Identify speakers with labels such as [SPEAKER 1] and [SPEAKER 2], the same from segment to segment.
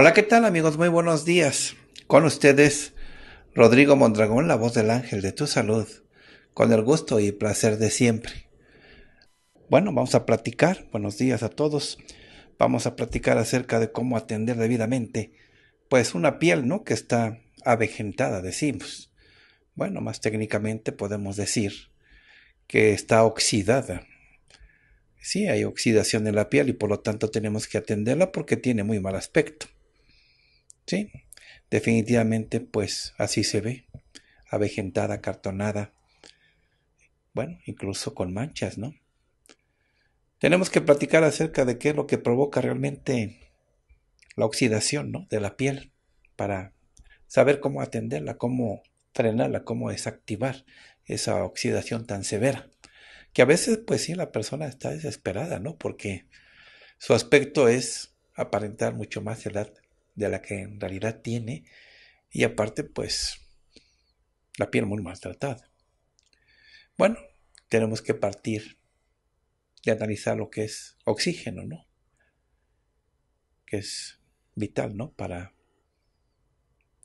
[SPEAKER 1] Hola, ¿qué tal amigos? Muy buenos días. Con ustedes, Rodrigo Mondragón, la voz del ángel de tu salud, con el gusto y placer de siempre. Bueno, vamos a platicar, buenos días a todos, vamos a platicar acerca de cómo atender debidamente, pues una piel, ¿no? Que está avejentada, decimos. Bueno, más técnicamente podemos decir que está oxidada. Sí, hay oxidación en la piel y por lo tanto tenemos que atenderla porque tiene muy mal aspecto. Sí, definitivamente pues así se ve, avejentada, cartonada, bueno, incluso con manchas, ¿no? Tenemos que platicar acerca de qué es lo que provoca realmente la oxidación ¿no? de la piel para saber cómo atenderla, cómo frenarla, cómo desactivar esa oxidación tan severa. Que a veces, pues sí, la persona está desesperada, ¿no? Porque su aspecto es aparentar mucho más edad de la que en realidad tiene y aparte pues la piel muy maltratada. Bueno, tenemos que partir de analizar lo que es oxígeno, ¿no? Que es vital, ¿no? Para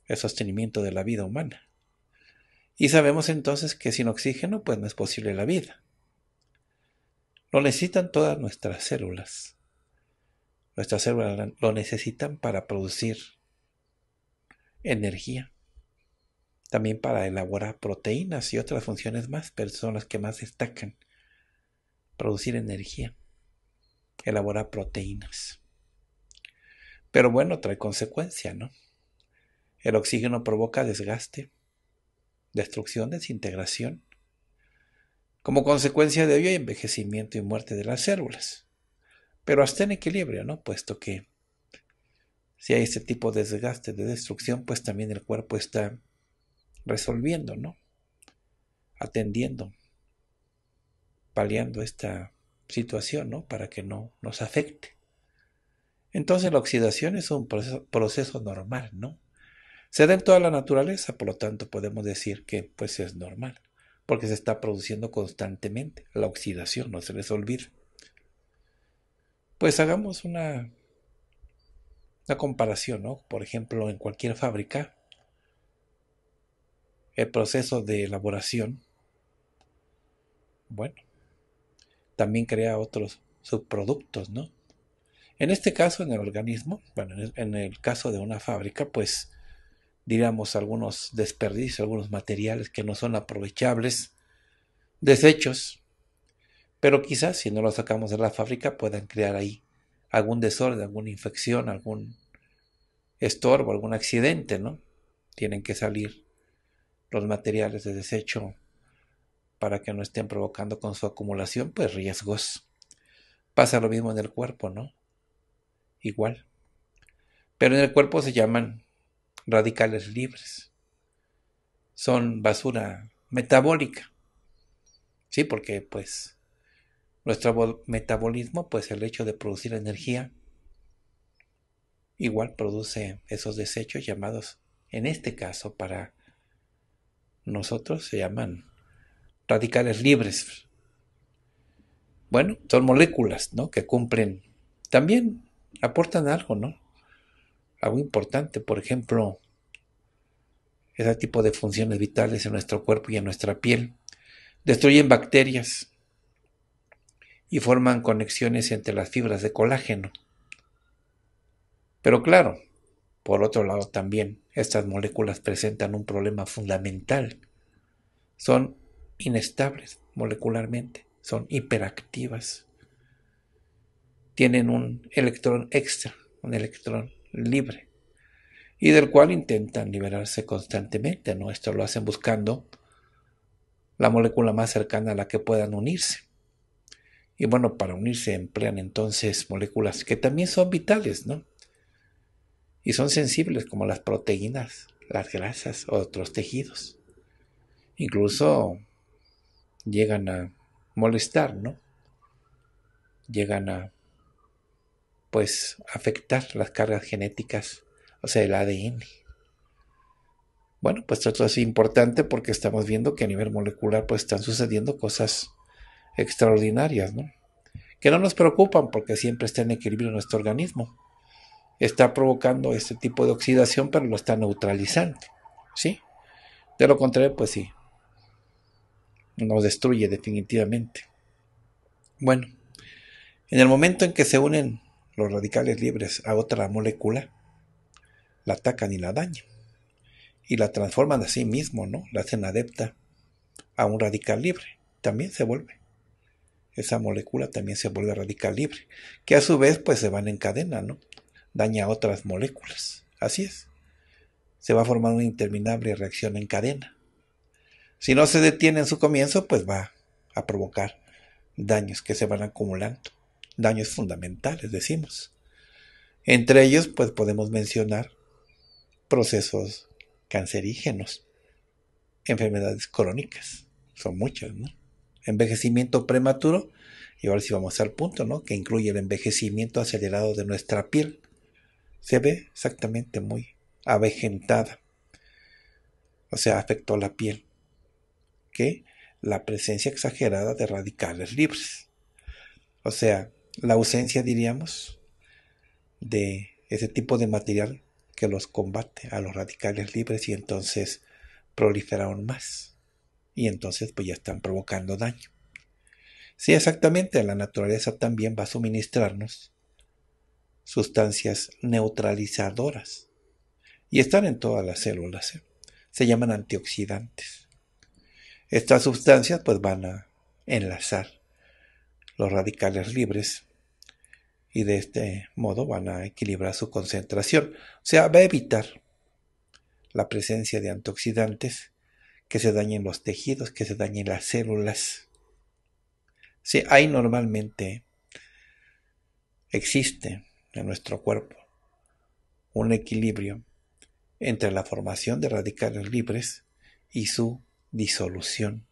[SPEAKER 1] el sostenimiento de la vida humana. Y sabemos entonces que sin oxígeno pues no es posible la vida. Lo necesitan todas nuestras células. Nuestras células lo necesitan para producir energía, también para elaborar proteínas y otras funciones más, pero son las que más destacan. Producir energía, elaborar proteínas. Pero bueno, trae consecuencia, ¿no? El oxígeno provoca desgaste, destrucción, desintegración. Como consecuencia de ello, hay envejecimiento y muerte de las células pero hasta en equilibrio, ¿no? Puesto que si hay este tipo de desgaste, de destrucción, pues también el cuerpo está resolviendo, ¿no? Atendiendo, paliando esta situación, ¿no? Para que no nos afecte. Entonces la oxidación es un proceso, normal, ¿no? Se da en toda la naturaleza, por lo tanto podemos decir que pues es normal, porque se está produciendo constantemente la oxidación, no se resolver. Pues hagamos una, comparación, ¿no? Por ejemplo, en cualquier fábrica, el proceso de elaboración, bueno, también crea otros subproductos, ¿no? En este caso, en el organismo, bueno, en el, caso de una fábrica, pues diríamos algunos desperdicios, algunos materiales que no son aprovechables, desechos, pero quizás si no los sacamos de la fábrica puedan crear ahí algún desorden, alguna infección, algún estorbo, algún accidente, ¿no? Tienen que salir los materiales de desecho para que no estén provocando con su acumulación, pues riesgos. Pasa lo mismo en el cuerpo, ¿no? Igual. Pero en el cuerpo se llaman radicales libres. Son basura metabólica. Sí, porque pues nuestro metabolismo, pues el hecho de producir energía, igual produce esos desechos llamados, en este caso para nosotros se llaman radicales libres. Bueno, son moléculas, ¿no? Que cumplen, también aportan algo, ¿no? Algo importante, por ejemplo, ese tipo de funciones vitales en nuestro cuerpo y en nuestra piel. Destruyen bacterias, y forman conexiones entre las fibras de colágeno. Pero claro, por otro lado también, estas moléculas presentan un problema fundamental. Son inestables molecularmente, son hiperactivas. Tienen un electrón extra, un electrón libre, y del cual intentan liberarse constantemente. Esto lo hacen buscando la molécula más cercana a la que puedan unirse. Y bueno, para unirse emplean entonces moléculas que también son vitales, ¿no? Y son sensibles como las proteínas, las grasas, otros tejidos. Incluso llegan a molestar, ¿no? Llegan a, pues, afectar las cargas genéticas, o sea, el ADN. Bueno, pues esto es importante porque estamos viendo que a nivel molecular pues están sucediendo cosas extraordinarias, ¿no? que no nos preocupan porque siempre está en equilibrio nuestro organismo. Está provocando este tipo de oxidación, pero lo está neutralizando. ¿sí? De lo contrario, pues sí, nos destruye definitivamente. Bueno, en el momento en que se unen los radicales libres a otra molécula, la atacan y la dañan. Y la transforman a sí mismo, ¿no? La hacen adepta a un radical libre. También se vuelve esa molécula también se vuelve radical libre, que a su vez pues se van en cadena, ¿no? Daña a otras moléculas. Así es. Se va a formar una interminable reacción en cadena. Si no se detiene en su comienzo, pues va a provocar daños que se van acumulando, daños fundamentales, decimos. Entre ellos, pues podemos mencionar procesos cancerígenos, enfermedades crónicas, son muchas, ¿no? envejecimiento prematuro, y ahora sí vamos al punto, ¿no? Que incluye el envejecimiento acelerado de nuestra piel. Se ve exactamente muy avejentada. O sea, afectó la piel. Que la presencia exagerada de radicales libres. O sea, la ausencia, diríamos, de ese tipo de material que los combate a los radicales libres y entonces proliferaron más y entonces pues ya están provocando daño. Sí, exactamente, la naturaleza también va a suministrarnos sustancias neutralizadoras y están en todas las células, ¿eh? se llaman antioxidantes. Estas sustancias pues van a enlazar los radicales libres y de este modo van a equilibrar su concentración, o sea, va a evitar la presencia de antioxidantes que se dañen los tejidos, que se dañen las células. Sí, hay normalmente, existe en nuestro cuerpo un equilibrio entre la formación de radicales libres y su disolución.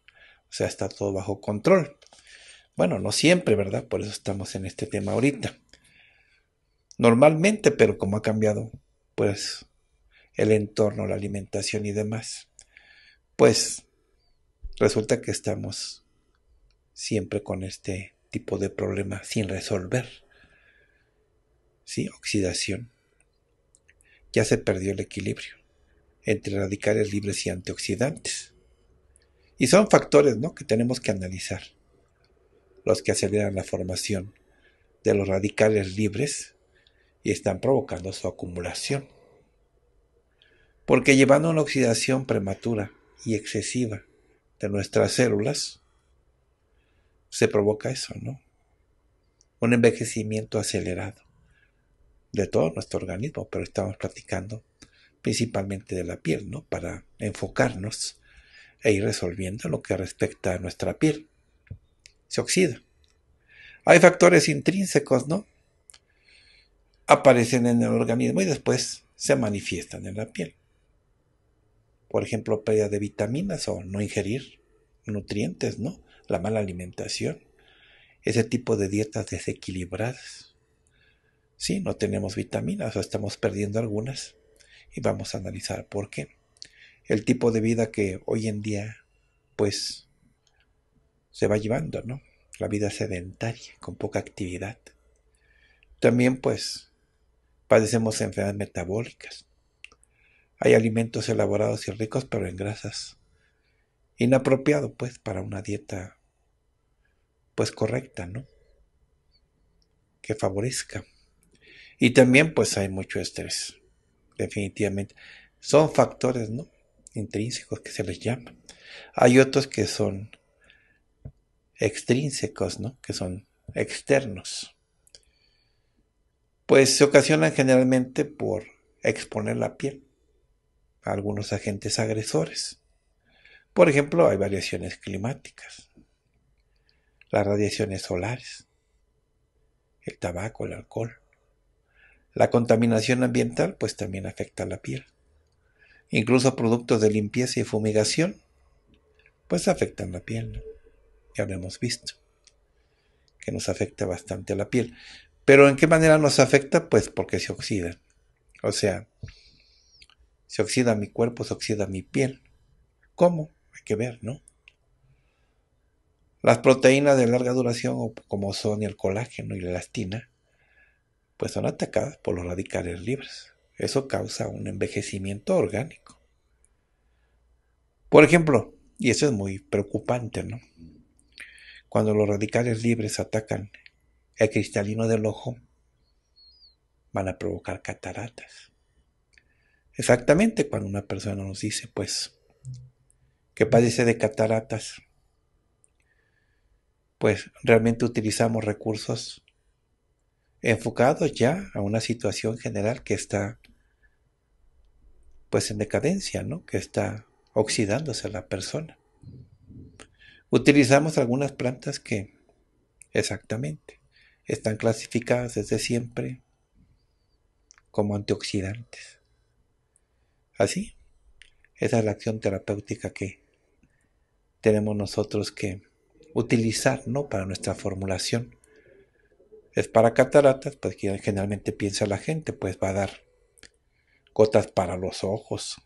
[SPEAKER 1] O sea, está todo bajo control. Bueno, no siempre, ¿verdad? Por eso estamos en este tema ahorita. Normalmente, pero como ha cambiado, pues el entorno, la alimentación y demás pues resulta que estamos siempre con este tipo de problema sin resolver. Sí, oxidación. Ya se perdió el equilibrio entre radicales libres y antioxidantes. Y son factores ¿no? que tenemos que analizar. Los que aceleran la formación de los radicales libres y están provocando su acumulación. Porque llevando una oxidación prematura y excesiva de nuestras células, se provoca eso, ¿no? Un envejecimiento acelerado de todo nuestro organismo, pero estamos platicando principalmente de la piel, ¿no? Para enfocarnos e ir resolviendo lo que respecta a nuestra piel. Se oxida. Hay factores intrínsecos, ¿no? Aparecen en el organismo y después se manifiestan en la piel por ejemplo, pérdida de vitaminas o no ingerir nutrientes, ¿no? La mala alimentación, ese tipo de dietas desequilibradas. Sí, no tenemos vitaminas o estamos perdiendo algunas y vamos a analizar por qué. El tipo de vida que hoy en día, pues, se va llevando, ¿no? La vida sedentaria, con poca actividad. También, pues, padecemos enfermedades metabólicas, hay alimentos elaborados y ricos, pero en grasas. Inapropiado, pues, para una dieta, pues, correcta, ¿no? Que favorezca. Y también, pues, hay mucho estrés, definitivamente. Son factores, ¿no? Intrínsecos que se les llama. Hay otros que son extrínsecos, ¿no? Que son externos. Pues se ocasionan generalmente por exponer la piel algunos agentes agresores. Por ejemplo, hay variaciones climáticas, las radiaciones solares, el tabaco, el alcohol. La contaminación ambiental pues también afecta a la piel. Incluso productos de limpieza y fumigación pues afectan la piel. Ya lo hemos visto, que nos afecta bastante a la piel. Pero ¿en qué manera nos afecta? Pues porque se oxida. O sea, se oxida mi cuerpo, se oxida mi piel. ¿Cómo? Hay que ver, ¿no? Las proteínas de larga duración, como son el colágeno y la elastina, pues son atacadas por los radicales libres. Eso causa un envejecimiento orgánico. Por ejemplo, y eso es muy preocupante, ¿no? Cuando los radicales libres atacan el cristalino del ojo, van a provocar cataratas. Exactamente cuando una persona nos dice, pues, que padece de cataratas, pues realmente utilizamos recursos enfocados ya a una situación general que está pues en decadencia, ¿no? Que está oxidándose la persona. Utilizamos algunas plantas que exactamente están clasificadas desde siempre como antioxidantes. Así, esa es la acción terapéutica que tenemos nosotros que utilizar ¿no? para nuestra formulación. Es para cataratas, pues generalmente piensa la gente, pues va a dar gotas para los ojos.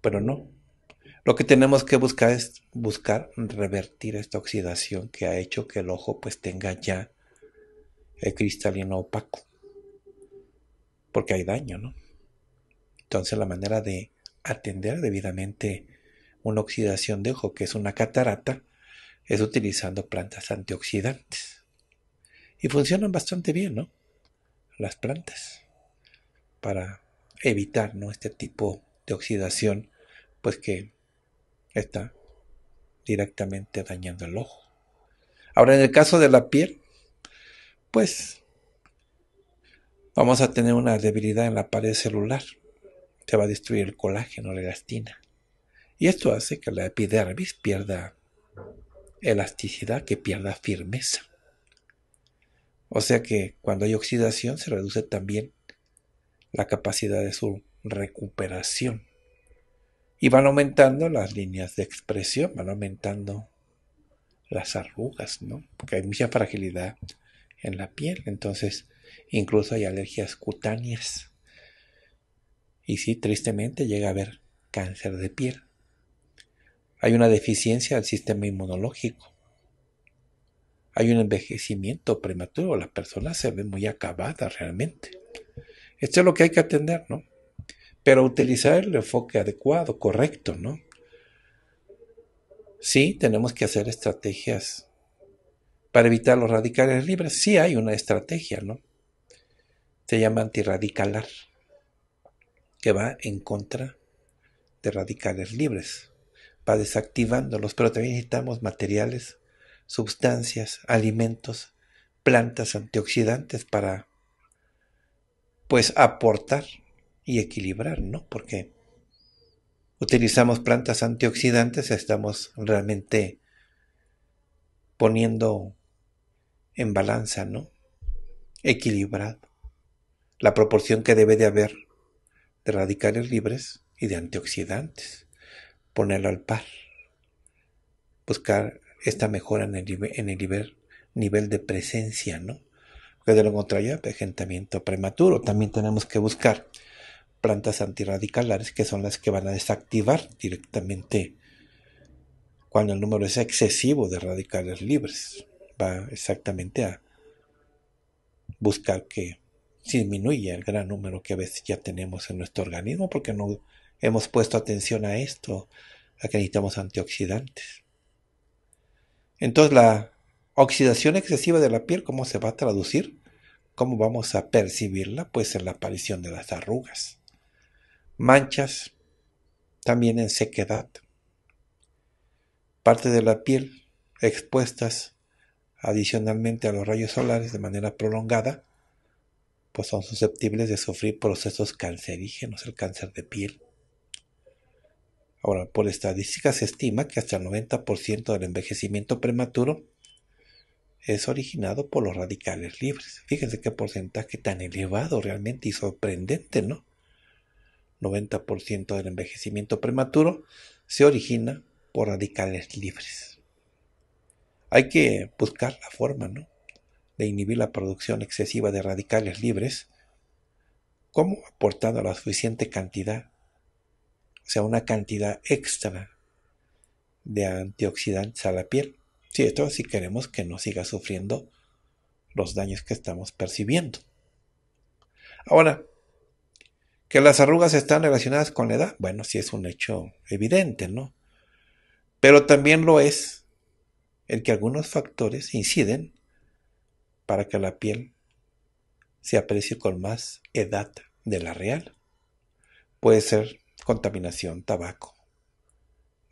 [SPEAKER 1] Pero no. Lo que tenemos que buscar es buscar revertir esta oxidación que ha hecho que el ojo pues tenga ya el cristalino opaco. Porque hay daño, ¿no? Entonces la manera de atender debidamente una oxidación de ojo, que es una catarata, es utilizando plantas antioxidantes. Y funcionan bastante bien, ¿no? Las plantas. Para evitar, ¿no? Este tipo de oxidación, pues que está directamente dañando el ojo. Ahora, en el caso de la piel, pues vamos a tener una debilidad en la pared celular se va a destruir el colágeno, la elastina. Y esto hace que la epidermis pierda elasticidad, que pierda firmeza. O sea que cuando hay oxidación se reduce también la capacidad de su recuperación. Y van aumentando las líneas de expresión, van aumentando las arrugas, ¿no? Porque hay mucha fragilidad en la piel. Entonces, incluso hay alergias cutáneas y sí, tristemente llega a haber cáncer de piel. Hay una deficiencia del sistema inmunológico. Hay un envejecimiento prematuro. La persona se ve muy acabada realmente. Esto es lo que hay que atender, ¿no? Pero utilizar el enfoque adecuado, correcto, ¿no? Sí, tenemos que hacer estrategias para evitar los radicales libres. Sí hay una estrategia, ¿no? Se llama antirradicalar que va en contra de radicales libres. Va desactivándolos, pero también necesitamos materiales, sustancias, alimentos, plantas antioxidantes para pues aportar y equilibrar, ¿no? Porque utilizamos plantas antioxidantes, estamos realmente poniendo en balanza, ¿no? Equilibrado. La proporción que debe de haber de radicales libres y de antioxidantes, ponerlo al par, buscar esta mejora en el, nivel, de presencia, ¿no? que de lo contrario, apagentamiento prematuro. También tenemos que buscar plantas antirradicalares que son las que van a desactivar directamente cuando el número es excesivo de radicales libres. Va exactamente a buscar que disminuye el gran número que a veces ya tenemos en nuestro organismo porque no hemos puesto atención a esto, a que necesitamos antioxidantes. Entonces la oxidación excesiva de la piel, ¿cómo se va a traducir? ¿Cómo vamos a percibirla? Pues en la aparición de las arrugas, manchas, también en sequedad. Parte de la piel expuestas adicionalmente a los rayos solares de manera prolongada pues son susceptibles de sufrir procesos cancerígenos, el cáncer de piel. Ahora, por estadísticas se estima que hasta el 90% del envejecimiento prematuro es originado por los radicales libres. Fíjense qué porcentaje tan elevado realmente y sorprendente, ¿no? 90% del envejecimiento prematuro se origina por radicales libres. Hay que buscar la forma, ¿no? de inhibir la producción excesiva de radicales libres, como aportando la suficiente cantidad, o sea, una cantidad extra de antioxidantes a la piel? Sí, esto si queremos que no siga sufriendo los daños que estamos percibiendo. Ahora, que las arrugas están relacionadas con la edad, bueno, sí es un hecho evidente, ¿no? Pero también lo es el que algunos factores inciden para que la piel se aprecie con más edad de la real. Puede ser contaminación, tabaco,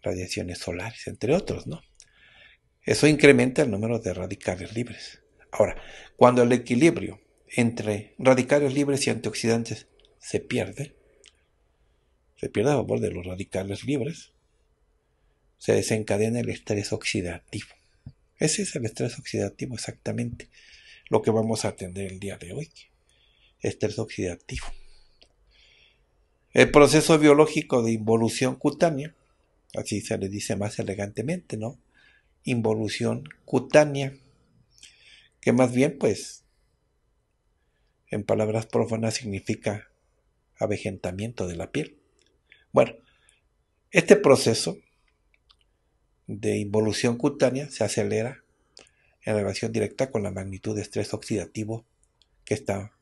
[SPEAKER 1] radiaciones solares, entre otros, ¿no? Eso incrementa el número de radicales libres. Ahora, cuando el equilibrio entre radicales libres y antioxidantes se pierde, se pierde a favor de los radicales libres, se desencadena el estrés oxidativo. Ese es el estrés oxidativo exactamente lo que vamos a atender el día de hoy, estrés oxidativo. El proceso biológico de involución cutánea, así se le dice más elegantemente, ¿no? Involución cutánea, que más bien pues, en palabras profanas significa avejentamiento de la piel. Bueno, este proceso de involución cutánea se acelera en relación directa con la magnitud de estrés oxidativo que está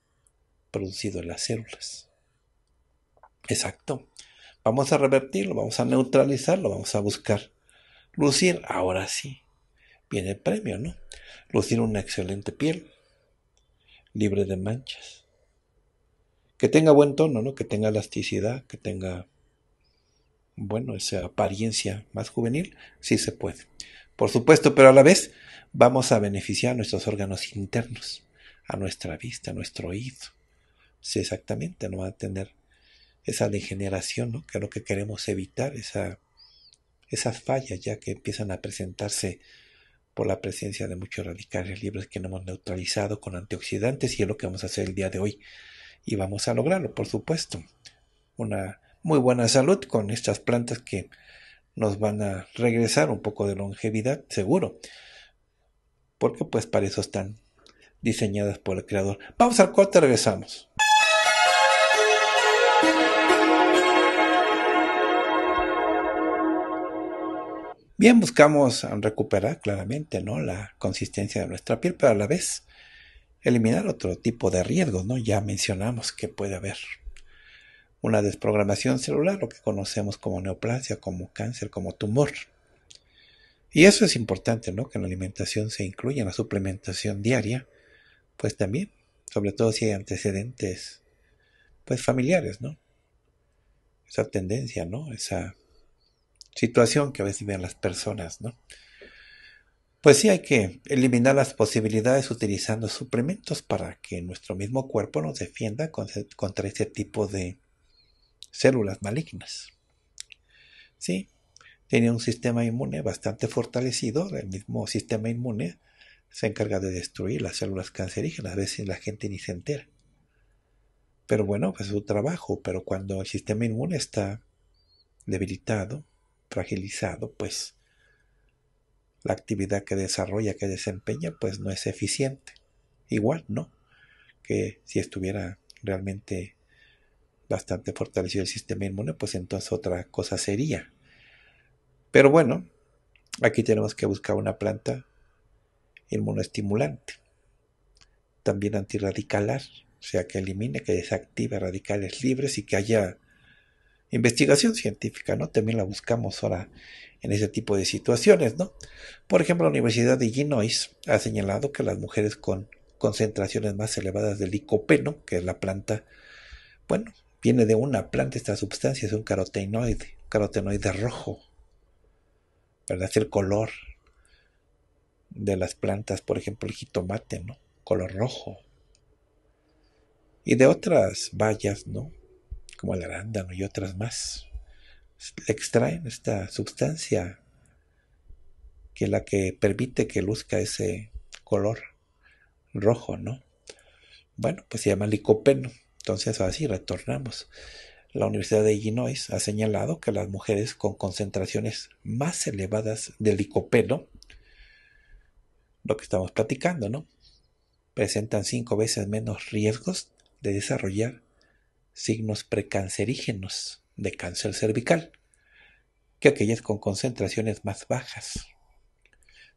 [SPEAKER 1] producido en las células. Exacto. Vamos a revertirlo, vamos a neutralizarlo, vamos a buscar lucir. Ahora sí, viene el premio, ¿no? Lucir una excelente piel, libre de manchas. Que tenga buen tono, ¿no? Que tenga elasticidad, que tenga, bueno, esa apariencia más juvenil, sí se puede. Por supuesto, pero a la vez vamos a beneficiar a nuestros órganos internos, a nuestra vista, a nuestro oído. Sí, exactamente, no va a tener esa degeneración, ¿no? que es lo que queremos evitar, esa, esas fallas ya que empiezan a presentarse por la presencia de muchos radicales libres que no hemos neutralizado con antioxidantes y es lo que vamos a hacer el día de hoy. Y vamos a lograrlo, por supuesto. Una muy buena salud con estas plantas que nos van a regresar un poco de longevidad, seguro porque pues para eso están diseñadas por el creador. Vamos al corte, regresamos. Bien, buscamos recuperar claramente ¿no? la consistencia de nuestra piel, pero a la vez eliminar otro tipo de riesgos. ¿no? Ya mencionamos que puede haber una desprogramación celular, lo que conocemos como neoplasia, como cáncer, como tumor. Y eso es importante, ¿no? Que en la alimentación se incluya la suplementación diaria, pues también, sobre todo si hay antecedentes, pues familiares, ¿no? Esa tendencia, ¿no? Esa situación que a veces ven las personas, ¿no? Pues sí hay que eliminar las posibilidades utilizando suplementos para que nuestro mismo cuerpo nos defienda contra ese tipo de células malignas. ¿Sí? Tiene un sistema inmune bastante fortalecido. El mismo sistema inmune se encarga de destruir las células cancerígenas. A veces la gente ni se entera. Pero bueno, pues es su trabajo. Pero cuando el sistema inmune está debilitado, fragilizado, pues la actividad que desarrolla, que desempeña, pues no es eficiente. Igual, ¿no? Que si estuviera realmente bastante fortalecido el sistema inmune, pues entonces otra cosa sería. Pero bueno, aquí tenemos que buscar una planta inmunoestimulante, también antirradicalar, o sea, que elimine, que desactive radicales libres y que haya investigación científica, ¿no? También la buscamos ahora en ese tipo de situaciones, ¿no? Por ejemplo, la Universidad de Illinois ha señalado que las mujeres con concentraciones más elevadas de licopeno, que es la planta, bueno, viene de una planta, esta sustancia es un carotenoide, un carotenoide rojo, ¿verdad? Es el color de las plantas, por ejemplo, el jitomate, ¿no? Color rojo. Y de otras bayas, ¿no? Como el arándano y otras más. extraen esta sustancia que es la que permite que luzca ese color rojo, ¿no? Bueno, pues se llama licopeno. Entonces así retornamos. La Universidad de Illinois ha señalado que las mujeres con concentraciones más elevadas de licopeno, lo que estamos platicando, ¿no? Presentan cinco veces menos riesgos de desarrollar signos precancerígenos de cáncer cervical que aquellas con concentraciones más bajas.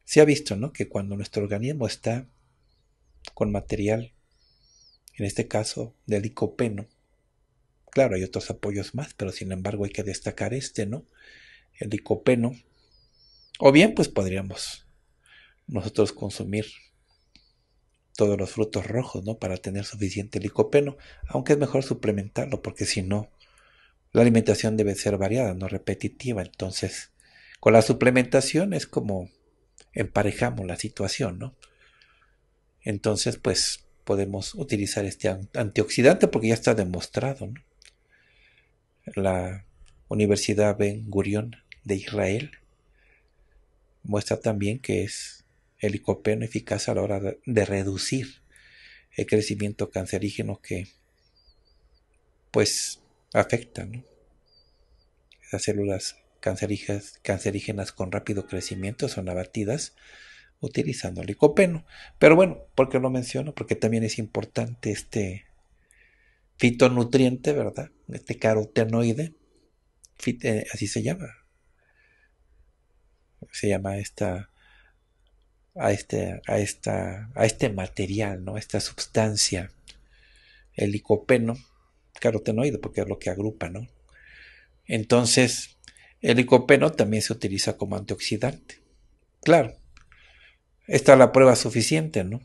[SPEAKER 1] Se ha visto, Que cuando nuestro organismo está con material, en este caso de licopeno, Claro, hay otros apoyos más, pero sin embargo hay que destacar este, ¿no? El licopeno. O bien, pues podríamos nosotros consumir todos los frutos rojos, ¿no? Para tener suficiente licopeno, aunque es mejor suplementarlo, porque si no, la alimentación debe ser variada, no repetitiva. Entonces, con la suplementación es como emparejamos la situación, ¿no? Entonces, pues podemos utilizar este antioxidante porque ya está demostrado, ¿no? la Universidad Ben Gurion de Israel muestra también que es el licopeno eficaz a la hora de reducir el crecimiento cancerígeno que pues afecta las células cancerígenas, cancerígenas con rápido crecimiento son abatidas utilizando el licopeno. Pero bueno, ¿por qué lo menciono? Porque también es importante este fitonutriente, ¿verdad? Este carotenoide, fit, eh, así se llama. Se llama esta a este a esta a este material, ¿no? Esta sustancia el licopeno, carotenoide porque es lo que agrupa, ¿no? Entonces, el licopeno también se utiliza como antioxidante. Claro. Esta es la prueba suficiente, ¿no?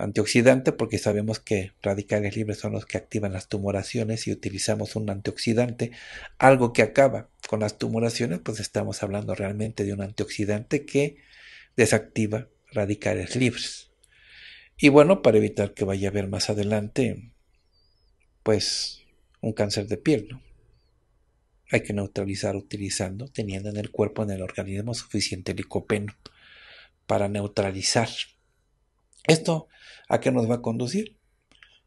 [SPEAKER 1] antioxidante porque sabemos que radicales libres son los que activan las tumoraciones y utilizamos un antioxidante, algo que acaba con las tumoraciones, pues estamos hablando realmente de un antioxidante que desactiva radicales libres. Y bueno, para evitar que vaya a haber más adelante, pues un cáncer de piel, Hay que neutralizar utilizando, teniendo en el cuerpo, en el organismo suficiente licopeno para neutralizar ¿Esto a qué nos va a conducir?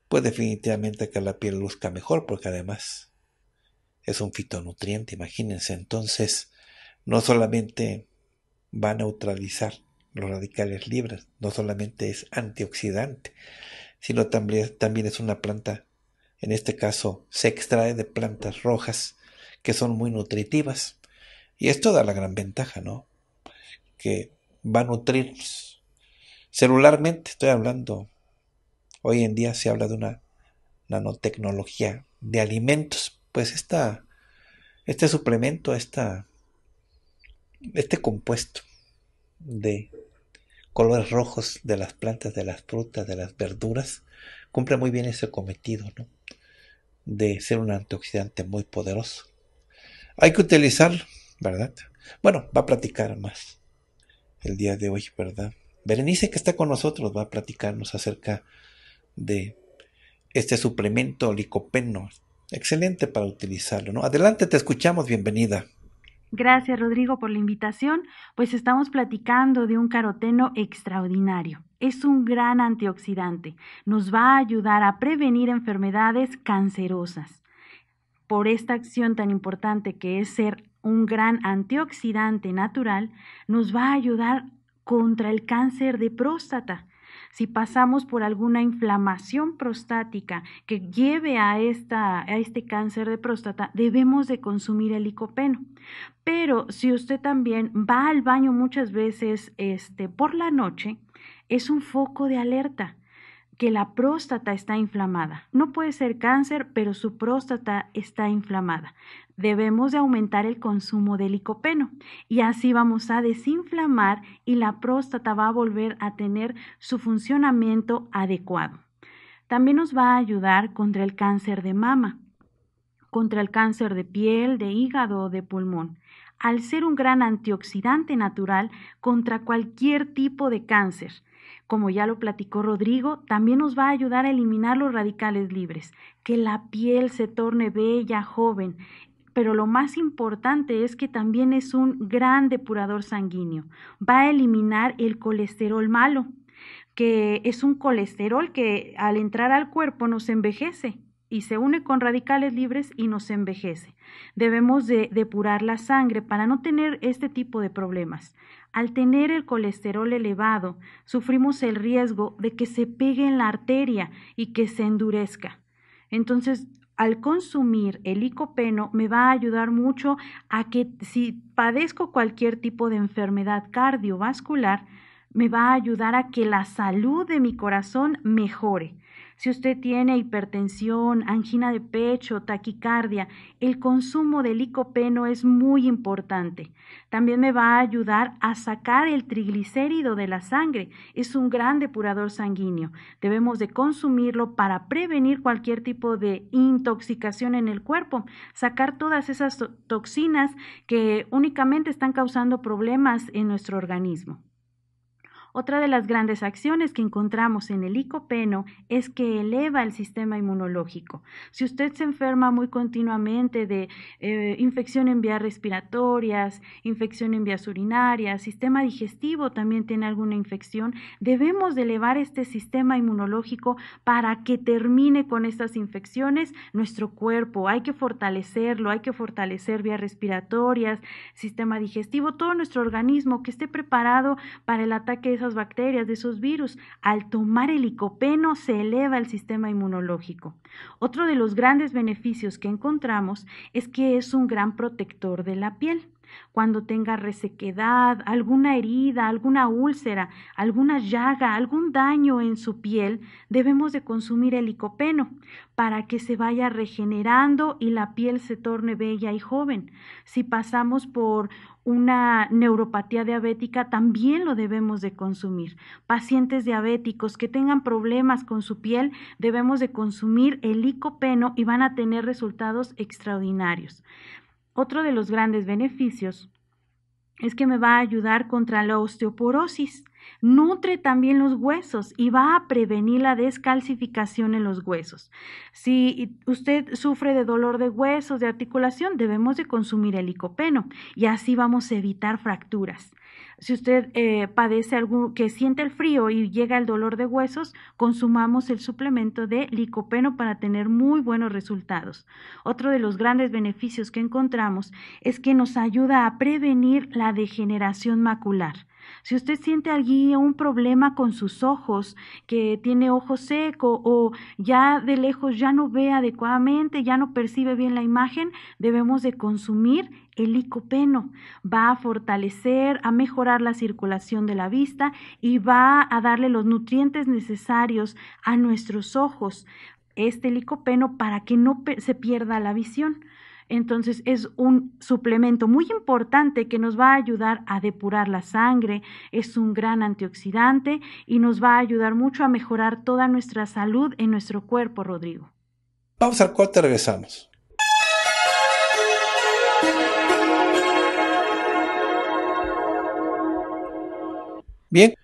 [SPEAKER 1] Pues definitivamente que la piel luzca mejor, porque además es un fitonutriente, imagínense. Entonces, no solamente va a neutralizar los radicales libres, no solamente es antioxidante, sino también, también es una planta, en este caso se extrae de plantas rojas que son muy nutritivas. Y esto da la gran ventaja, ¿no? Que va a nutrir Celularmente estoy hablando, hoy en día se habla de una nanotecnología de alimentos, pues esta, este suplemento, esta, este compuesto de colores rojos de las plantas, de las frutas, de las verduras, cumple muy bien ese cometido, ¿no? De ser un antioxidante muy poderoso. Hay que utilizarlo, ¿verdad? Bueno, va a platicar más el día de hoy, ¿verdad? Berenice que está con nosotros va a platicarnos acerca de este suplemento licopeno. Excelente para utilizarlo, ¿no? Adelante, te escuchamos, bienvenida.
[SPEAKER 2] Gracias, Rodrigo, por la invitación. Pues estamos platicando de un caroteno extraordinario. Es un gran antioxidante. Nos va a ayudar a prevenir enfermedades cancerosas. Por esta acción tan importante que es ser un gran antioxidante natural, nos va a ayudar contra el cáncer de próstata. Si pasamos por alguna inflamación prostática que lleve a, esta, a este cáncer de próstata, debemos de consumir el licopeno. Pero si usted también va al baño muchas veces este, por la noche, es un foco de alerta que la próstata está inflamada. No puede ser cáncer, pero su próstata está inflamada. Debemos de aumentar el consumo de licopeno y así vamos a desinflamar y la próstata va a volver a tener su funcionamiento adecuado. También nos va a ayudar contra el cáncer de mama, contra el cáncer de piel, de hígado o de pulmón al ser un gran antioxidante natural contra cualquier tipo de cáncer como ya lo platicó Rodrigo, también nos va a ayudar a eliminar los radicales libres, que la piel se torne bella, joven, pero lo más importante es que también es un gran depurador sanguíneo. Va a eliminar el colesterol malo, que es un colesterol que al entrar al cuerpo nos envejece y se une con radicales libres y nos envejece. Debemos depurar la sangre para no tener este tipo de problemas. Al tener el colesterol elevado, sufrimos el riesgo de que se pegue en la arteria y que se endurezca. Entonces, al consumir el licopeno me va a ayudar mucho a que si padezco cualquier tipo de enfermedad cardiovascular, me va a ayudar a que la salud de mi corazón mejore. Si usted tiene hipertensión, angina de pecho, taquicardia, el consumo de licopeno es muy importante. También me va a ayudar a sacar el triglicérido de la sangre. Es un gran depurador sanguíneo. Debemos de consumirlo para prevenir cualquier tipo de intoxicación en el cuerpo, sacar todas esas toxinas que únicamente están causando problemas en nuestro organismo. Otra de las grandes acciones que encontramos en el licopeno es que eleva el sistema inmunológico. Si usted se enferma muy continuamente de eh, infección en vías respiratorias, infección en vías urinarias, sistema digestivo también tiene alguna infección, debemos elevar este sistema inmunológico para que termine con estas infecciones nuestro cuerpo. Hay que fortalecerlo, hay que fortalecer vías respiratorias, sistema digestivo, todo nuestro organismo que esté preparado para el ataque bacterias, de esos virus. Al tomar el licopeno se eleva el sistema inmunológico. Otro de los grandes beneficios que encontramos es que es un gran protector de la piel. Cuando tenga resequedad, alguna herida, alguna úlcera, alguna llaga, algún daño en su piel, debemos de consumir el licopeno para que se vaya regenerando y la piel se torne bella y joven. Si pasamos por una neuropatía diabética también lo debemos de consumir. Pacientes diabéticos que tengan problemas con su piel debemos de consumir el licopeno y van a tener resultados extraordinarios. Otro de los grandes beneficios es que me va a ayudar contra la osteoporosis. Nutre también los huesos y va a prevenir la descalcificación en los huesos. Si usted sufre de dolor de huesos, de articulación, debemos de consumir el licopeno y así vamos a evitar fracturas si usted eh, padece algún que siente el frío y llega el dolor de huesos, consumamos el suplemento de licopeno para tener muy buenos resultados. Otro de los grandes beneficios que encontramos es que nos ayuda a prevenir la degeneración macular. Si usted siente allí un problema con sus ojos, que tiene ojo seco o ya de lejos ya no ve adecuadamente, ya no percibe bien la imagen, debemos de consumir el licopeno. Va a fortalecer, a mejorar la circulación de la vista y va a darle los nutrientes necesarios a nuestros ojos este licopeno para que no se pierda la visión. Entonces es un suplemento muy importante que nos va a ayudar a depurar la sangre, es un gran antioxidante y nos va a ayudar mucho a mejorar toda nuestra salud en nuestro cuerpo, Rodrigo.
[SPEAKER 1] Vamos al corte, regresamos. Bien,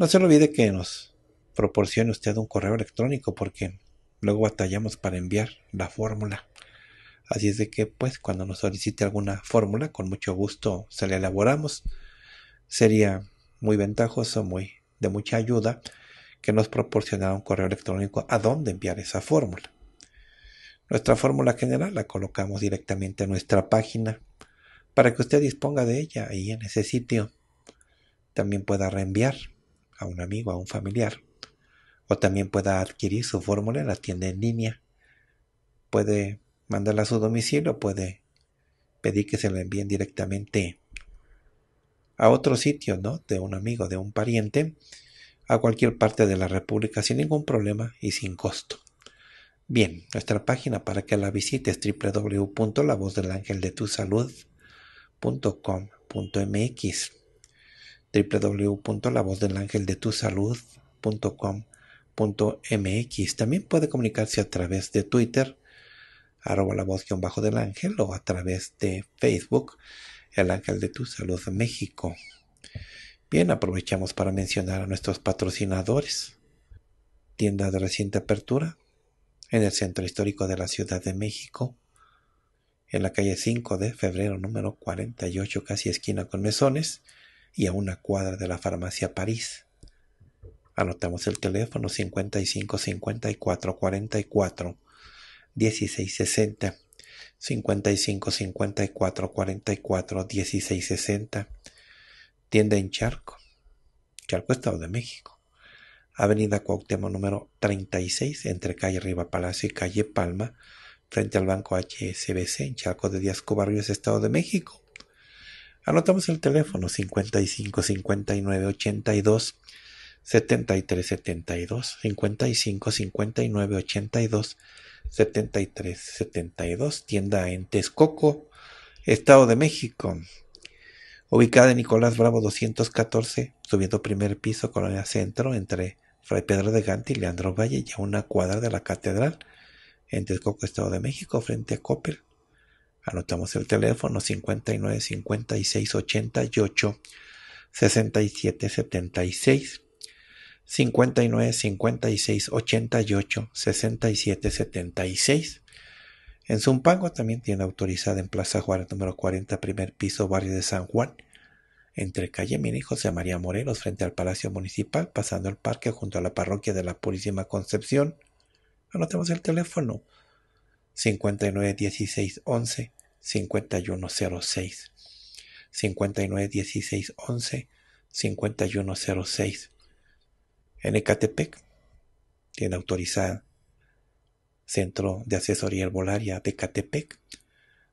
[SPEAKER 1] no se olvide que nos proporcione usted un correo electrónico porque luego batallamos para enviar la fórmula Así es de que, pues, cuando nos solicite alguna fórmula, con mucho gusto se la elaboramos. Sería muy ventajoso, muy de mucha ayuda que nos proporcionara un correo electrónico a dónde enviar esa fórmula. Nuestra fórmula general la colocamos directamente en nuestra página para que usted disponga de ella ahí en ese sitio también pueda reenviar a un amigo, a un familiar, o también pueda adquirir su fórmula en la tienda en línea. Puede mandarla a su domicilio, puede pedir que se la envíen directamente a otro sitio, ¿no? De un amigo, de un pariente, a cualquier parte de la República sin ningún problema y sin costo. Bien, nuestra página para que la visites es www.lavozdelangeldetusalud.com.mx www.lavozdelangeldetusalud.com.mx También puede comunicarse a través de Twitter arroba la voz bajo del ángel o a través de Facebook, el ángel de tu salud México. Bien, aprovechamos para mencionar a nuestros patrocinadores. Tienda de reciente apertura en el centro histórico de la Ciudad de México, en la calle 5 de febrero número 48, casi esquina con mesones, y a una cuadra de la farmacia París. Anotamos el teléfono 55 54 1660, 55 54 44 1660, tienda en Charco, Charco Estado de México, Avenida Cuauhtémoc número 36, entre calle Riva Palacio y calle Palma, frente al Banco HSBC en Charco de Díaz Barrios, Estado de México. Anotamos el teléfono 55 59 82 73, 72, 55, 59, 82, 73, 72, tienda en Texcoco, Estado de México. Ubicada en Nicolás Bravo 214, subiendo primer piso, Colonia Centro, entre Fray Pedro de Gante y Leandro Valle, y una cuadra de la Catedral, en Texcoco, Estado de México, frente a Coppel. Anotamos el teléfono 59 56 88 67 76 59 56 88 67 76. En Zumpango también tiene autorizada en Plaza Juárez número 40, primer piso, barrio de San Juan, entre calle Mini José María Morelos, frente al Palacio Municipal, pasando el parque junto a la parroquia de la Purísima Concepción. Anotemos el teléfono 59 16 11 51 59 16 11 51 en Ecatepec, tiene autorizada. Centro de Asesoría Herbolaria de Ecatepec,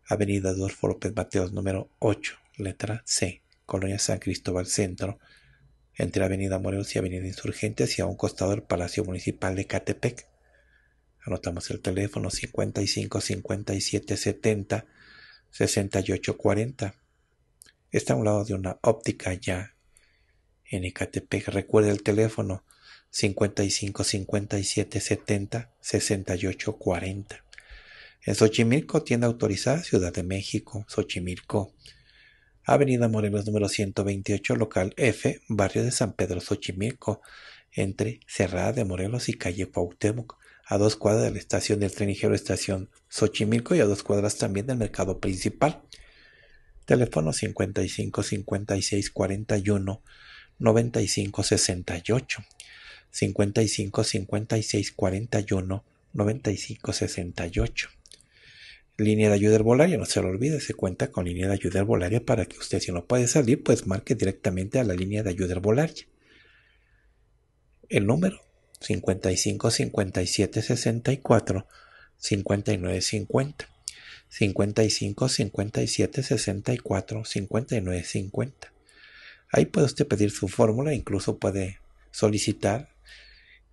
[SPEAKER 1] Avenida Adolfo López Mateos, número 8, letra C, Colonia San Cristóbal Centro, entre Avenida Morelos y Avenida Insurgentes y a un costado del Palacio Municipal de Ecatepec. Anotamos el teléfono 55 57 70 68 40. Está a un lado de una óptica ya en Ecatepec. Recuerde el teléfono 55 57 70 68 40. En Xochimilco, tienda autorizada, Ciudad de México, Xochimilco. Avenida Morelos número 128, local F, barrio de San Pedro, Xochimilco, entre Cerrada de Morelos y calle Cuauhtémoc, a dos cuadras de la estación del tren estación Xochimilco y a dos cuadras también del mercado principal. Teléfono 55 56 41 95 68. 55 56 41 95 68. Línea de ayuda volario no se lo olvide, se cuenta con línea de ayuda herbolaria para que usted si no puede salir, pues marque directamente a la línea de ayuda herbolaria. El número 55 57 64 59 50. 55 57 64 59 50. Ahí puede usted pedir su fórmula, incluso puede solicitar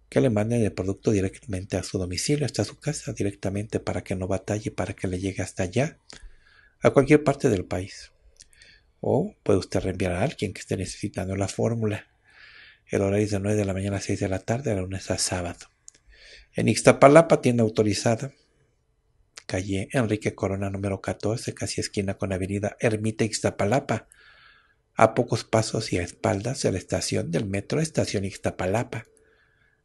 [SPEAKER 1] que le manden el producto directamente a su domicilio, hasta su casa, directamente para que no batalle, para que le llegue hasta allá, a cualquier parte del país. O puede usted reenviar a alguien que esté necesitando la fórmula. El horario es de 9 de la mañana a 6 de la tarde, de lunes a sábado. En Ixtapalapa, tienda autorizada, calle Enrique Corona número 14, casi esquina con avenida Ermita Ixtapalapa, a pocos pasos y a espaldas de la estación del metro Estación Ixtapalapa.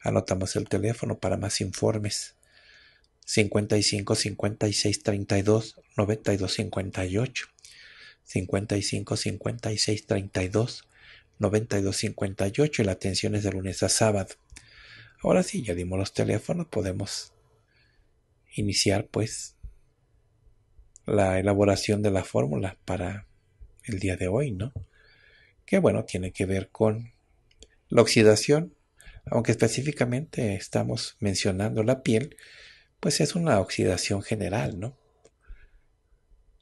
[SPEAKER 1] Anotamos el teléfono para más informes. 55 56 32 92 58. 55 56 32 92 58 y la atención es de lunes a sábado. Ahora sí, ya dimos los teléfonos, podemos iniciar pues la elaboración de la fórmula para el día de hoy, ¿no? Que bueno, tiene que ver con la oxidación aunque específicamente estamos mencionando la piel, pues es una oxidación general, ¿no?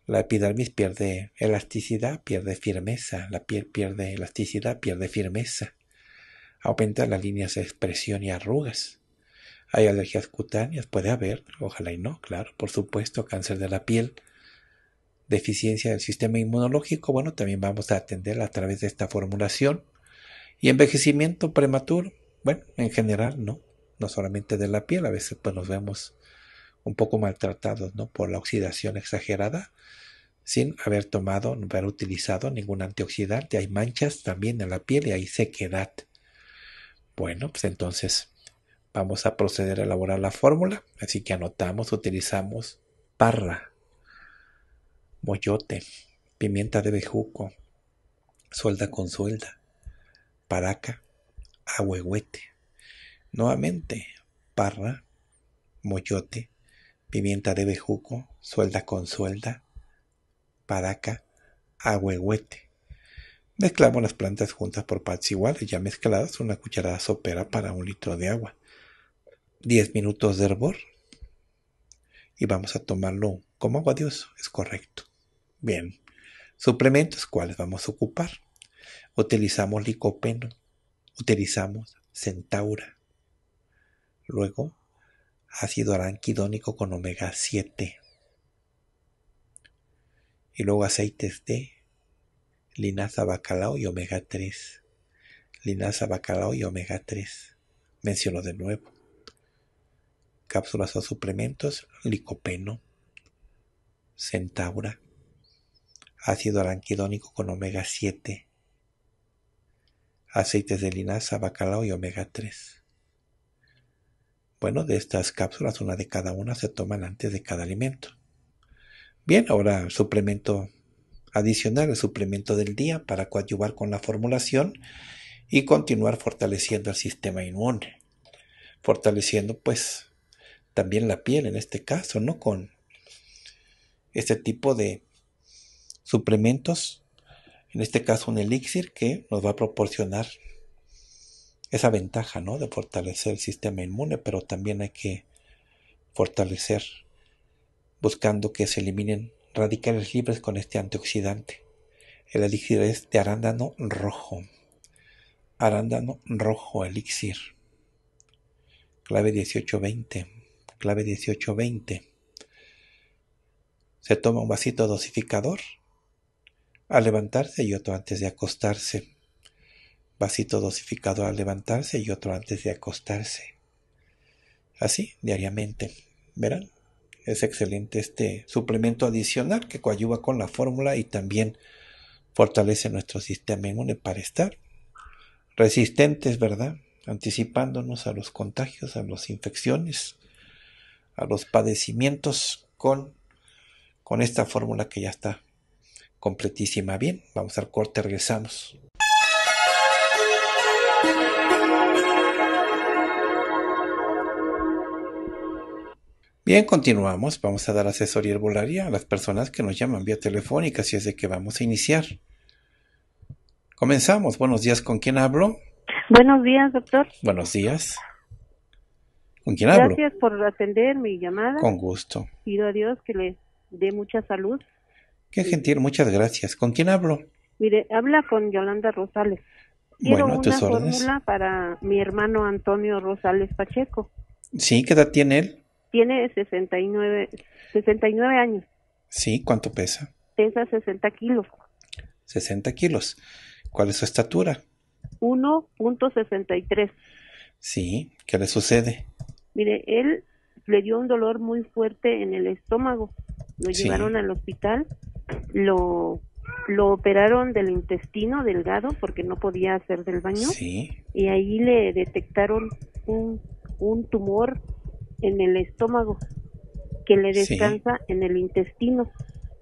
[SPEAKER 1] La epidermis pierde elasticidad, pierde firmeza, la piel pierde elasticidad, pierde firmeza, aumenta las líneas de expresión y arrugas. Hay alergias cutáneas, puede haber, ojalá y no, claro, por supuesto, cáncer de la piel, deficiencia del sistema inmunológico, bueno, también vamos a atender a través de esta formulación, y envejecimiento prematuro, bueno, en general, ¿no? No solamente de la piel, a veces pues nos vemos un poco maltratados, ¿no? Por la oxidación exagerada, sin haber tomado, no haber utilizado ningún antioxidante. Hay manchas también en la piel y hay sequedad. Bueno, pues entonces vamos a proceder a elaborar la fórmula. Así que anotamos, utilizamos parra, moyote, pimienta de bejuco, suelda con suelda, paraca, ahuehuete. Nuevamente, parra, moyote, pimienta de bejuco, suelda con suelda, padaca, ahuehuete. Mezclamos las plantas juntas por partes iguales, ya mezcladas, una cucharada sopera para un litro de agua. 10 minutos de hervor y vamos a tomarlo como agua de es correcto. Bien, suplementos, ¿cuáles vamos a ocupar? Utilizamos licopeno, utilizamos centaura. Luego, ácido aranquidónico con omega 7. Y luego aceites de linaza bacalao y omega 3. Linaza bacalao y omega 3. Menciono de nuevo. Cápsulas o suplementos, licopeno, centaura, ácido aranquidónico con omega 7 aceites de linaza, bacalao y omega 3. Bueno, de estas cápsulas, una de cada una se toman antes de cada alimento. Bien, ahora suplemento adicional, el suplemento del día para coadyuvar con la formulación y continuar fortaleciendo el sistema inmune. Fortaleciendo, pues, también la piel en este caso, ¿no? Con este tipo de suplementos en este caso un elixir que nos va a proporcionar esa ventaja, ¿no? De fortalecer el sistema inmune, pero también hay que fortalecer buscando que se eliminen radicales libres con este antioxidante. El elixir es de arándano rojo. Arándano rojo elixir. Clave 1820. Clave 1820. Se toma un vasito dosificador a levantarse y otro antes de acostarse. Vasito dosificado al levantarse y otro antes de acostarse. Así, diariamente. Verán, es excelente este suplemento adicional que coayuva con la fórmula y también fortalece nuestro sistema inmune para estar resistentes, ¿verdad? Anticipándonos a los contagios, a las infecciones, a los padecimientos con, con esta fórmula que ya está completísima. Bien, vamos al corte, regresamos. Bien, continuamos. Vamos a dar asesoría herbolaria a las personas que nos llaman vía telefónica, si es de que vamos a iniciar. Comenzamos. Buenos días, ¿con quién hablo?
[SPEAKER 3] Buenos días, doctor.
[SPEAKER 1] Buenos días. ¿Con quién hablo?
[SPEAKER 3] Gracias por atender mi llamada. Con gusto. Pido a Dios que le dé mucha salud
[SPEAKER 1] Qué gentil, muchas gracias. ¿Con quién hablo?
[SPEAKER 3] Mire, habla con Yolanda Rosales.
[SPEAKER 1] Quiero bueno, una fórmula
[SPEAKER 3] para mi hermano Antonio Rosales Pacheco.
[SPEAKER 1] Sí, ¿qué edad tiene él?
[SPEAKER 3] Tiene 69, 69 años.
[SPEAKER 1] Sí, ¿cuánto pesa?
[SPEAKER 3] Pesa 60 kilos.
[SPEAKER 1] 60 kilos. ¿Cuál es su estatura?
[SPEAKER 3] 1.63.
[SPEAKER 1] Sí, ¿qué le sucede?
[SPEAKER 3] Mire, él le dio un dolor muy fuerte en el estómago. Lo llevaron al hospital lo lo operaron del intestino delgado porque no podía hacer del baño
[SPEAKER 2] y
[SPEAKER 3] ahí le detectaron un, tumor en el estómago que le descansa en el intestino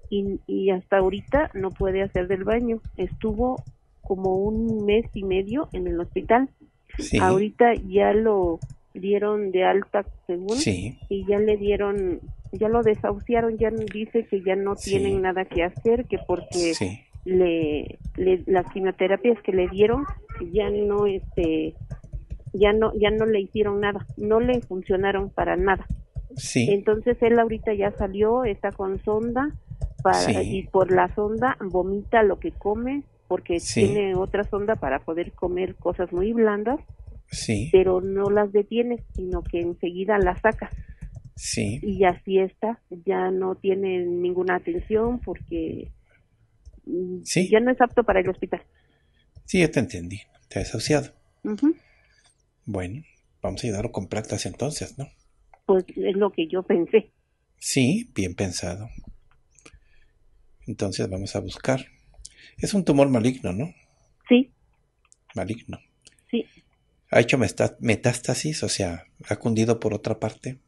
[SPEAKER 3] y, y hasta ahorita no puede hacer del baño. Estuvo como un mes y medio en el hospital. Ahorita ya lo dieron de alta según y ya le dieron ya lo desahuciaron ya dice que ya no tienen nada que hacer que porque le, las quimioterapias que le dieron ya no este ya no ya no le hicieron nada no le funcionaron para nada
[SPEAKER 2] entonces
[SPEAKER 3] él ahorita ya salió está con sonda para, y por la sonda vomita lo que come porque tiene otra sonda para poder comer cosas muy blandas sí. pero no las detiene, sino que enseguida las saca. Sí. Y así está, ya no tiene ninguna atención porque mm, ¿Sí? ya no es apto para el hospital.
[SPEAKER 1] Sí, ya te entendí, te has desahuciado. Bueno, vamos a ayudarlo con plantas entonces, ¿no?
[SPEAKER 3] Pues es lo que yo pensé.
[SPEAKER 1] Sí, bien pensado. Entonces vamos a buscar. Es un tumor maligno, ¿no? Sí. Maligno. Sí ha hecho metástasis, o sea, ha cundido por otra parte.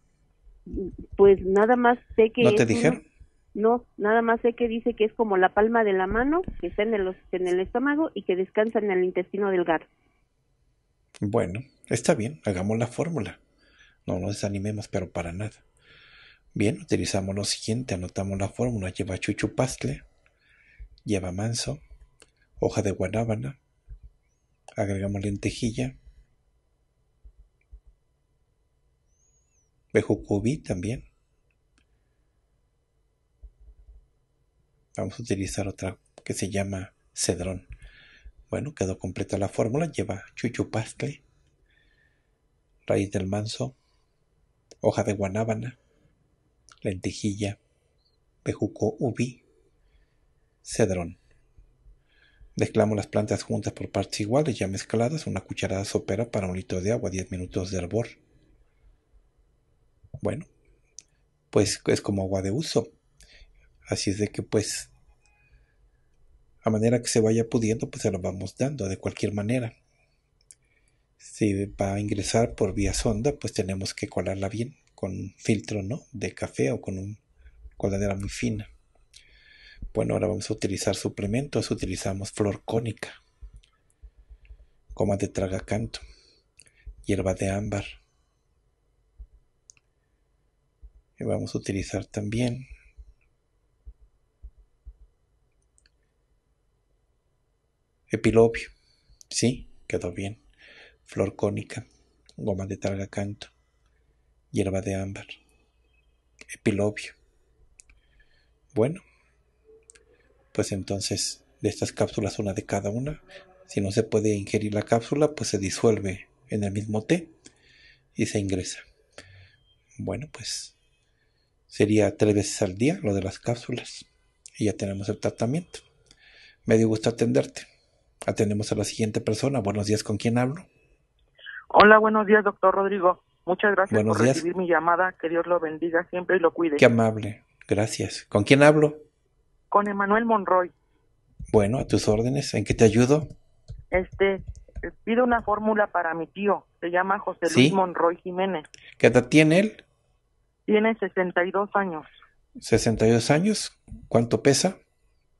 [SPEAKER 3] Pues nada más sé que... ¿No te dijeron? No, nada más sé que dice que es como la palma de la mano, que está en el, en el estómago y que descansa en el intestino delgado.
[SPEAKER 1] Bueno, está bien, hagamos la fórmula. No nos desanimemos, pero para nada. Bien, utilizamos lo siguiente, anotamos la fórmula, lleva chuchupastle, lleva manso, hoja de guanábana, agregamos lentejilla, ubi también. Vamos a utilizar otra que se llama cedrón. Bueno, quedó completa la fórmula. Lleva chuchu chuchupastle, raíz del manso, hoja de guanábana, lentejilla, bejuco ubi, cedrón. Declamo las plantas juntas por partes iguales, ya mezcladas, una cucharada sopera para un litro de agua, 10 minutos de hervor bueno, pues es como agua de uso. Así es de que pues a manera que se vaya pudiendo, pues se lo vamos dando de cualquier manera. Si va a ingresar por vía sonda, pues tenemos que colarla bien con un filtro ¿no? de café o con una coladera muy fina. Bueno, ahora vamos a utilizar suplementos. Utilizamos flor cónica, coma de tragacanto, hierba de ámbar, vamos a utilizar también. Epilobio, sí, quedó bien. Flor cónica, goma de talgacanto, hierba de ámbar, epilobio. Bueno, pues entonces de estas cápsulas una de cada una. Si no se puede ingerir la cápsula, pues se disuelve en el mismo té y se ingresa. Bueno, pues sería tres veces al día lo de las cápsulas. Y ya tenemos el tratamiento. Me dio gusto atenderte. Atendemos a la siguiente persona. Buenos días, ¿con quién hablo?
[SPEAKER 4] Hola, buenos días, doctor Rodrigo. Muchas gracias por recibir mi llamada. Que Dios lo bendiga siempre y lo cuide. Qué
[SPEAKER 1] amable. Gracias. ¿Con quién hablo?
[SPEAKER 4] Con Emanuel Monroy.
[SPEAKER 1] Bueno, a tus órdenes. ¿En qué te ayudo?
[SPEAKER 4] Este, pido una fórmula para mi tío. Se llama José Luis Monroy Jiménez.
[SPEAKER 1] ¿Qué edad tiene él?
[SPEAKER 4] Tiene 62 años.
[SPEAKER 1] 62 años. ¿Cuánto pesa?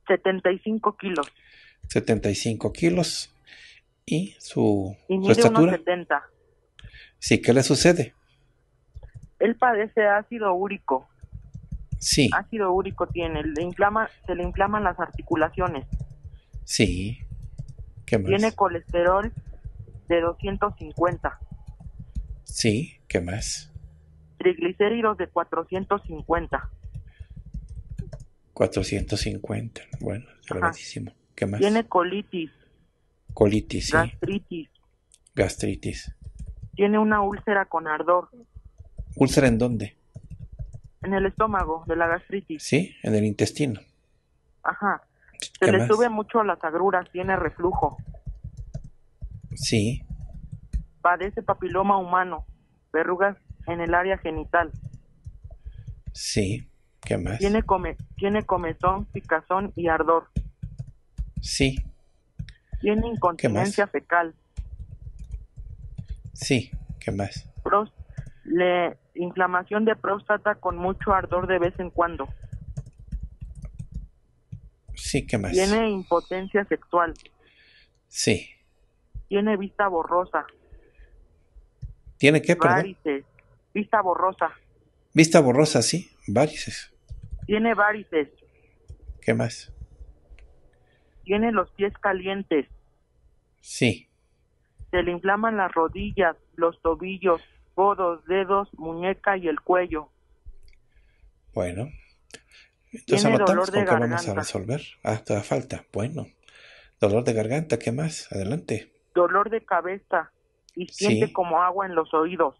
[SPEAKER 4] 75 kilos.
[SPEAKER 1] 75 kilos. ¿Y su, mide 70. Sí, ¿qué le sucede?
[SPEAKER 4] Él padece ácido úrico. Sí. Ácido úrico tiene, le inflama, se le inflaman las articulaciones.
[SPEAKER 1] Sí. ¿Qué más? Tiene
[SPEAKER 4] colesterol de 250.
[SPEAKER 1] Sí, ¿qué más?
[SPEAKER 4] de gliceridos de 450.
[SPEAKER 1] 450, bueno, elevadísimo. ¿Qué más? Tiene
[SPEAKER 4] colitis. Colitis, Gastritis. Sí.
[SPEAKER 1] Gastritis.
[SPEAKER 4] Tiene una úlcera con ardor.
[SPEAKER 1] ¿Úlcera en dónde?
[SPEAKER 4] En el estómago, de la gastritis.
[SPEAKER 1] Sí, en el intestino.
[SPEAKER 4] Ajá. Se le sube mucho las agruras, tiene reflujo. Sí. Padece papiloma humano, verrugas en el área genital.
[SPEAKER 1] Sí, ¿qué más? Tiene,
[SPEAKER 4] come, tiene comezón, picazón y ardor. Sí. Tiene incontinencia fecal.
[SPEAKER 1] Sí, ¿qué más?
[SPEAKER 4] Pro, le, inflamación de próstata con mucho ardor de vez en cuando.
[SPEAKER 1] Sí, ¿qué más? Tiene
[SPEAKER 4] impotencia sexual. Sí. Tiene vista borrosa.
[SPEAKER 1] ¿Tiene qué, perdón?
[SPEAKER 4] Vista borrosa.
[SPEAKER 1] Vista borrosa, sí, varices.
[SPEAKER 4] Tiene varices. ¿Qué más? Tiene los pies calientes. Sí. Se le inflaman las rodillas, los tobillos, codos, dedos, muñeca y el cuello. Bueno. Entonces Tiene con qué vamos a
[SPEAKER 1] resolver. Ah, toda falta. Bueno. Dolor de garganta, ¿qué más? Adelante.
[SPEAKER 4] Dolor de cabeza y siente como agua en los oídos.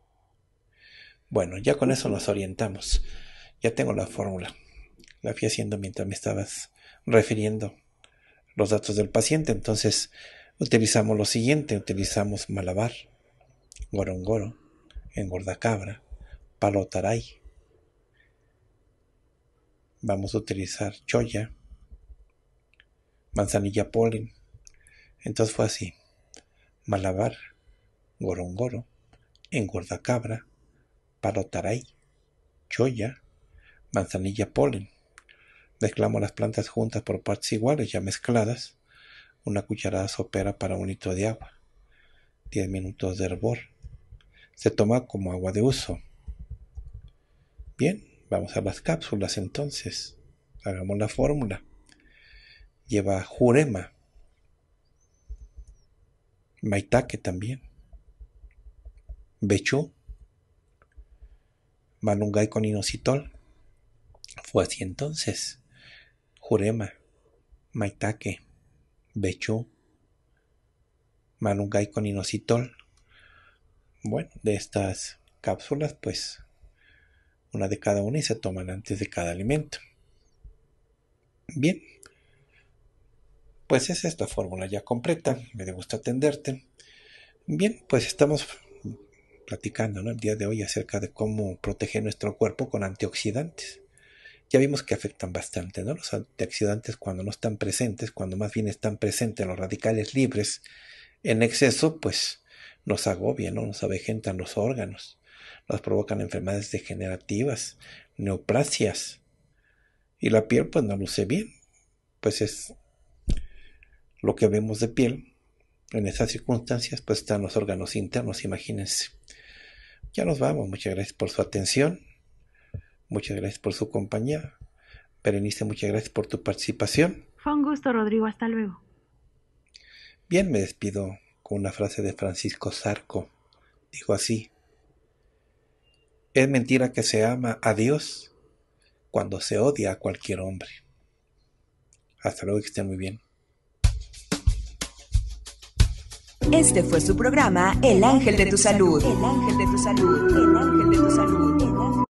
[SPEAKER 1] Bueno, ya con eso nos orientamos. Ya tengo la fórmula. La fui haciendo mientras me estabas refiriendo los datos del paciente. Entonces utilizamos lo siguiente. Utilizamos malabar, gorongoro, engordacabra, palotaray. Vamos a utilizar choya, manzanilla polen. Entonces fue así. Malabar, gorongoro, engordacabra, parotaray, choya, manzanilla polen. Mezclamos las plantas juntas por partes iguales, ya mezcladas. Una cucharada sopera para un litro de agua. 10 minutos de hervor. Se toma como agua de uso. Bien, vamos a las cápsulas entonces. Hagamos la fórmula. Lleva jurema. Maitake también. Bechú Manungay con inositol. Fue así entonces. Jurema, Maitake, Bechú, Manungay con inositol. Bueno, de estas cápsulas, pues una de cada una y se toman antes de cada alimento. Bien, pues es esta fórmula ya completa. Me gusta atenderte. Bien, pues estamos platicando el día de hoy acerca de cómo proteger nuestro cuerpo con antioxidantes. Ya vimos que afectan bastante, ¿no? Los antioxidantes cuando no están presentes, cuando más bien están presentes los radicales libres en exceso, pues nos agobian, Nos avejentan los órganos, nos provocan enfermedades degenerativas, neoplasias. Y la piel pues no luce bien, pues es lo que vemos de piel, en esas circunstancias, pues están los órganos internos, imagínense. Ya nos vamos. Muchas gracias por su atención. Muchas gracias por su compañía. Berenice, muchas gracias por tu participación.
[SPEAKER 2] Fue un gusto, Rodrigo. Hasta luego.
[SPEAKER 1] Bien, me despido con una frase de Francisco Zarco. Dijo así. Es mentira que se ama a Dios cuando se odia a cualquier hombre. Hasta luego, que estén muy bien.
[SPEAKER 2] Este fue su programa El Ángel de tu Salud. El Ángel de tu Salud. El Ángel de tu Salud.